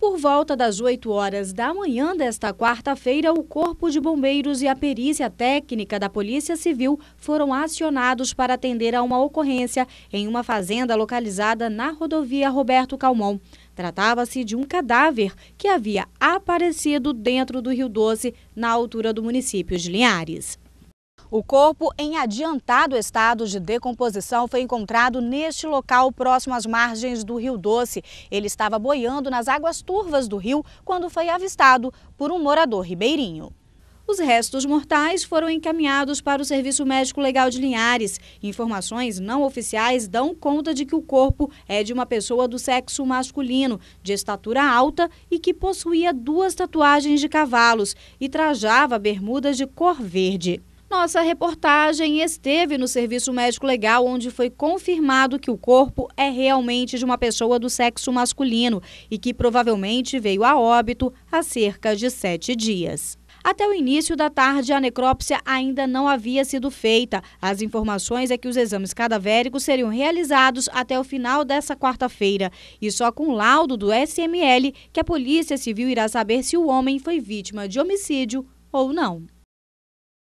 Por volta das 8 horas da manhã desta quarta-feira, o Corpo de Bombeiros e a perícia técnica da Polícia Civil foram acionados para atender a uma ocorrência em uma fazenda localizada na rodovia Roberto Calmon. Tratava-se de um cadáver que havia aparecido dentro do Rio Doce, na altura do município de Linhares. O corpo, em adiantado estado de decomposição, foi encontrado neste local próximo às margens do Rio Doce. Ele estava boiando nas águas turvas do rio quando foi avistado por um morador ribeirinho. Os restos mortais foram encaminhados para o Serviço Médico Legal de Linhares. Informações não oficiais dão conta de que o corpo é de uma pessoa do sexo masculino, de estatura alta e que possuía duas tatuagens de cavalos e trajava bermudas de cor verde. Nossa reportagem esteve no Serviço Médico Legal, onde foi confirmado que o corpo é realmente de uma pessoa do sexo masculino e que provavelmente veio a óbito há cerca de sete dias. Até o início da tarde, a necrópsia ainda não havia sido feita. As informações é que os exames cadavéricos seriam realizados até o final dessa quarta-feira. E só com o laudo do SML que a Polícia Civil irá saber se o homem foi vítima de homicídio ou não.